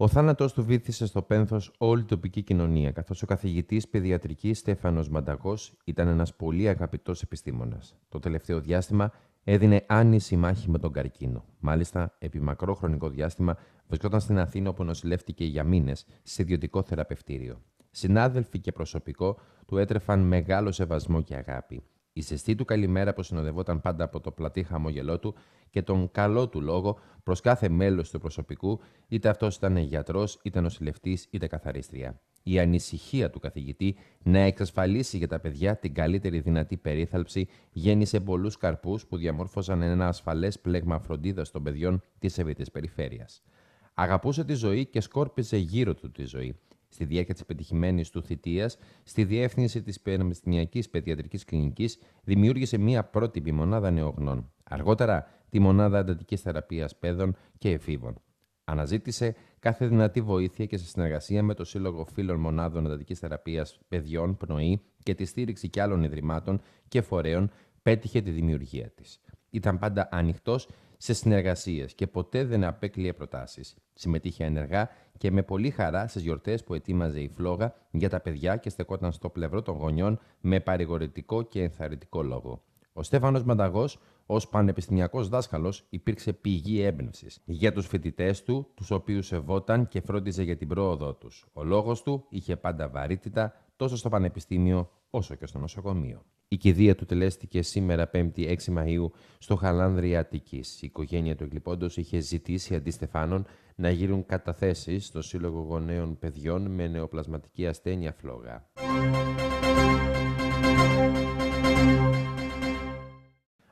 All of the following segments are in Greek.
Ο θάνατός του βήθησε στο πένθος όλη την τοπική κοινωνία, καθώς ο καθηγητής παιδιατρικής Στέφανος Μαντακός ήταν ένας πολύ αγαπητός επιστήμονας. Το τελευταίο διάστημα έδινε άνηση μάχη με τον καρκίνο. Μάλιστα, επί μακρό χρονικό διάστημα βρισκόταν στην Αθήνα όπου νοσηλεύτηκε για μήνες σε ιδιωτικό θεραπευτήριο. Συνάδελφοι και προσωπικό του έτρεφαν μεγάλο σεβασμό και αγάπη. Η ζεστή του καλημέρα που συνοδευόταν πάντα από το πλατή χαμόγελό του και τον καλό του λόγο προς κάθε μέλος του προσωπικού, είτε αυτός ήταν γιατρός, είτε νοσηλευτής, είτε καθαρίστρια. Η ανησυχία του καθηγητή να εξασφαλίσει για τα παιδιά την καλύτερη δυνατή περίθαλψη γέννησε πολλούς καρπούς που διαμόρφωσαν ένα ασφαλές πλέγμα φροντίδας των παιδιών της ευρύτερης περιφέρειας. Αγαπούσε τη ζωή και σκόρπιζε γύρω του τη ζωή στη διάρκεια της πετυχημένης του θητείας στη διεύθυνση της Πανεπιστημιακής Παιδιατρικής Κλινικής, δημιούργησε μία πρότυπη μονάδα νεογνών. Αργότερα, τη μονάδα εντατικής θεραπείας παιδών και εφήβων. Αναζήτησε κάθε δυνατή βοήθεια και σε συνεργασία με το Σύλλογο Φίλων Μονάδων Εντατικής Θεραπείας Παιδιών, Πνοή και τη στήριξη και άλλων ιδρυμάτων και φορέων, πέτυχε τη δημιουργία της. Ήταν πάντα ανοιχτός σε συνεργασίες και ποτέ δεν απέκλειε προτάσεις. Συμμετείχε ενεργά και με πολύ χαρά στις γιορτές που ετοίμαζε η φλόγα για τα παιδιά και στεκόταν στο πλευρό των γονιών με παρηγορητικό και ενθαρρυντικό λόγο. Ο Στέφανος Μανταγός, ως πανεπιστημιακός δάσκαλος, υπήρξε πηγή έμπνευσης για τους φοιτητές του, τους οποίους σεβόταν και φρόντιζε για την πρόοδό τους. Ο λόγος του είχε πάντα βαρύτητα τόσο στο πανεπιστήμιο όσο και στο νοσοκομείο. Η κηδεία του τελέστηκε σήμερα 5η 6 Μαΐου στο Χαλάνδρη Αττικής. Η οικογένεια του εκλειπώντος είχε ζητήσει αντί Στεφάνων να γίνουν καταθέσεις στο χαλανδρια αττικης η οικογενεια του εκλειπωντος ειχε ζητησει αντιστεφανων να γινουν Παιδιών με νεοπλασματική ασθένεια φλόγα.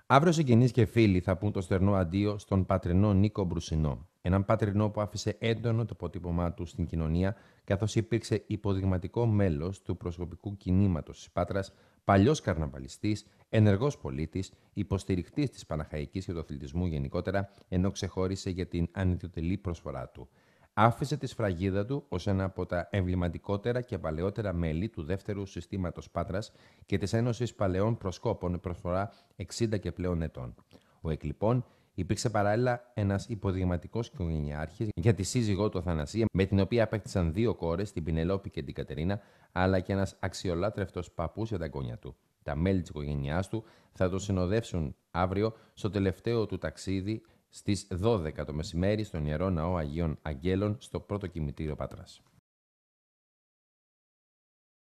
Αύριο συγγενείς και φίλοι θα πούν το στερνό αντίο στον πατρινό Νίκο Μπρουσινό. Έναν πατρινό που άφησε έντονο το αποτύπωμά του στην κοινωνία, καθώς υπήρξε υποδειγματικό μέλος του προσωπικού κινήματος της Πάτρας, παλιός καρναβαλιστής, ενεργός πολίτης, υποστηριχτής της Παναχαϊκής και του αθλητισμού γενικότερα, ενώ ξεχώρισε για την ανιδιοτελή προσφορά του. Άφησε τη σφραγίδα του ως ένα από τα εμβληματικότερα και παλαιότερα μέλη του δεύτερου συστήματος πάτρας και της ένωσης Παλαιών Προσκόπων προσφορά 60 και πλέον ετών. Ο Εκλειπών Υπήρξε παράλληλα ένας υποδειγματικός οικογενειάρχης για τη σύζυγό του Αθανασία, με την οποία απέκτησαν δύο κόρες, την Πινελόπη και την Κατερίνα, αλλά και ένας αξιολάτρευτος παππούς για τα γόνια του. Τα μέλη της οικογένειάς του θα το συνοδεύσουν αύριο στο τελευταίο του ταξίδι στις 12 το μεσημέρι στον ιερό ναό Αγίων Αγγέλων στο πρώτο κημητήριο Πατράς.